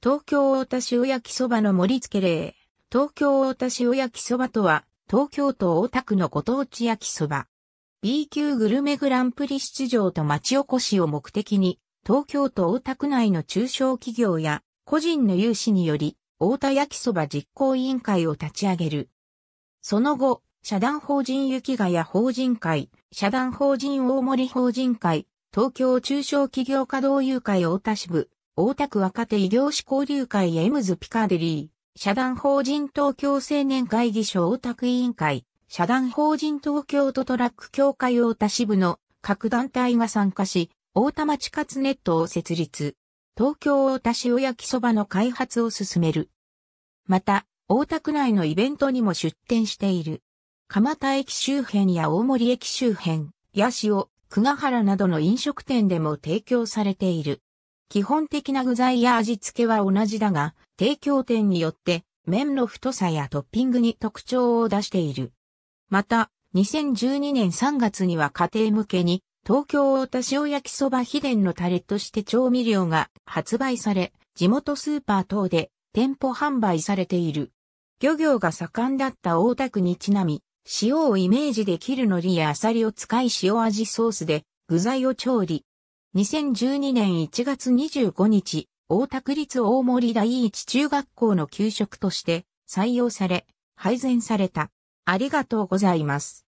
東京大田塩焼きそばの盛り付け例。東京大田塩焼きそばとは、東京都大田区のご当地焼きそば。B 級グルメグランプリ出場と町おこしを目的に、東京都大田区内の中小企業や個人の有志により、大田焼きそば実行委員会を立ち上げる。その後、社団法人雪ヶ谷法人会、社団法人大森法人会、東京中小企業家同友会大田支部、大田区若手異業種交流会エムズピカデリー、社団法人東京青年会議所大田区委員会、社団法人東京都トラック協会大田支部の各団体が参加し、大田町活ネットを設立。東京大田市お焼きそばの開発を進める。また、大田区内のイベントにも出展している。蒲田駅周辺や大森駅周辺、八潮、久我原などの飲食店でも提供されている。基本的な具材や味付けは同じだが、提供店によって麺の太さやトッピングに特徴を出している。また、2012年3月には家庭向けに、東京大田塩焼きそば秘伝のタレとして調味料が発売され、地元スーパー等で店舗販売されている。漁業が盛んだった大田区にちなみ、塩をイメージできる海苔やアサリを使い塩味ソースで具材を調理、2012年1月25日、大田区立大森第一中学校の給食として採用され、配膳された。ありがとうございます。